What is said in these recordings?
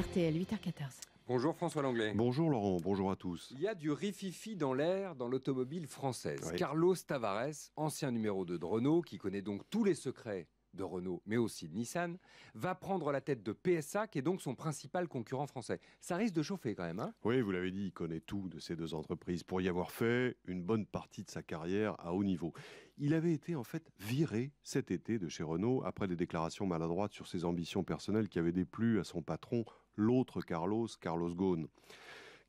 RTL 8h14. Bonjour François Langlais. Bonjour Laurent, bonjour à tous. Il y a du rififi dans l'air dans l'automobile française. Carlos Tavares, ancien numéro de Renault, qui connaît donc tous les secrets de Renault, mais aussi de Nissan, va prendre la tête de PSA, qui est donc son principal concurrent français. Ça risque de chauffer quand même. Hein oui, vous l'avez dit, il connaît tout de ces deux entreprises pour y avoir fait une bonne partie de sa carrière à haut niveau. Il avait été en fait viré cet été de chez Renault après des déclarations maladroites sur ses ambitions personnelles qui avaient déplu à son patron, l'autre Carlos, Carlos Ghosn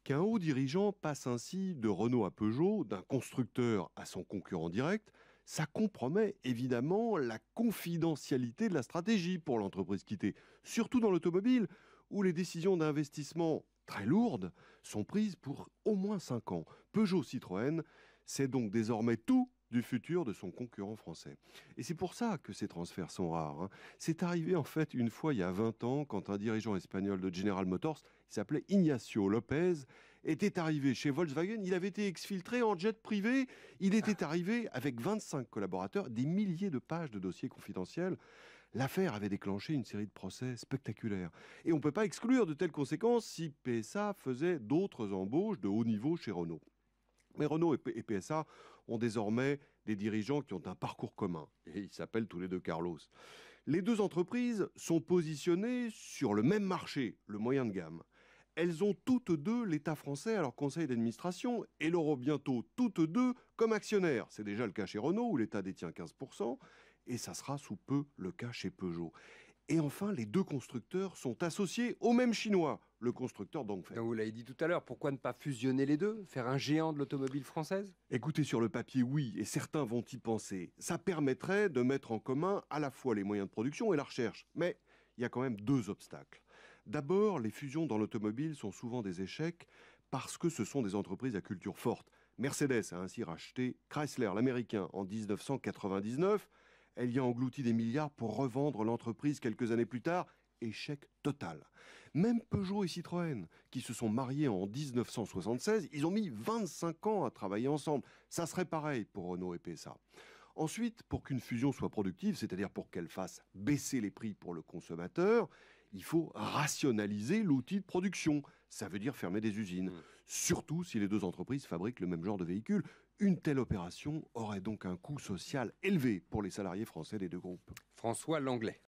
qu'un haut dirigeant passe ainsi de Renault à Peugeot, d'un constructeur à son concurrent direct, ça compromet évidemment la confidentialité de la stratégie pour l'entreprise quittée, surtout dans l'automobile, où les décisions d'investissement très lourdes sont prises pour au moins 5 ans. Peugeot Citroën, c'est donc désormais tout du futur de son concurrent français. Et c'est pour ça que ces transferts sont rares. Hein. C'est arrivé en fait une fois il y a 20 ans quand un dirigeant espagnol de General Motors, il s'appelait Ignacio Lopez, était arrivé chez Volkswagen, il avait été exfiltré en jet privé, il était ah. arrivé avec 25 collaborateurs, des milliers de pages de dossiers confidentiels. L'affaire avait déclenché une série de procès spectaculaires. Et on ne peut pas exclure de telles conséquences si PSA faisait d'autres embauches de haut niveau chez Renault. Mais Renault et PSA ont désormais des dirigeants qui ont un parcours commun, et ils s'appellent tous les deux Carlos. Les deux entreprises sont positionnées sur le même marché, le moyen de gamme elles ont toutes deux l'État français à leur conseil d'administration et l'auront bientôt toutes deux comme actionnaires. C'est déjà le cas chez Renault où l'État détient 15% et ça sera sous peu le cas chez Peugeot. Et enfin, les deux constructeurs sont associés au même Chinois, le constructeur Dongfeng. Vous l'avez dit tout à l'heure, pourquoi ne pas fusionner les deux Faire un géant de l'automobile française Écoutez, sur le papier, oui, et certains vont y penser. Ça permettrait de mettre en commun à la fois les moyens de production et la recherche. Mais il y a quand même deux obstacles. D'abord, les fusions dans l'automobile sont souvent des échecs parce que ce sont des entreprises à culture forte. Mercedes a ainsi racheté Chrysler, l'américain, en 1999. Elle y a englouti des milliards pour revendre l'entreprise quelques années plus tard. Échec total. Même Peugeot et Citroën, qui se sont mariés en 1976, ils ont mis 25 ans à travailler ensemble. Ça serait pareil pour Renault et PSA. Ensuite, pour qu'une fusion soit productive, c'est-à-dire pour qu'elle fasse baisser les prix pour le consommateur, il faut rationaliser l'outil de production. Ça veut dire fermer des usines. Mmh. Surtout si les deux entreprises fabriquent le même genre de véhicule. Une telle opération aurait donc un coût social élevé pour les salariés français des deux groupes. François Langlais.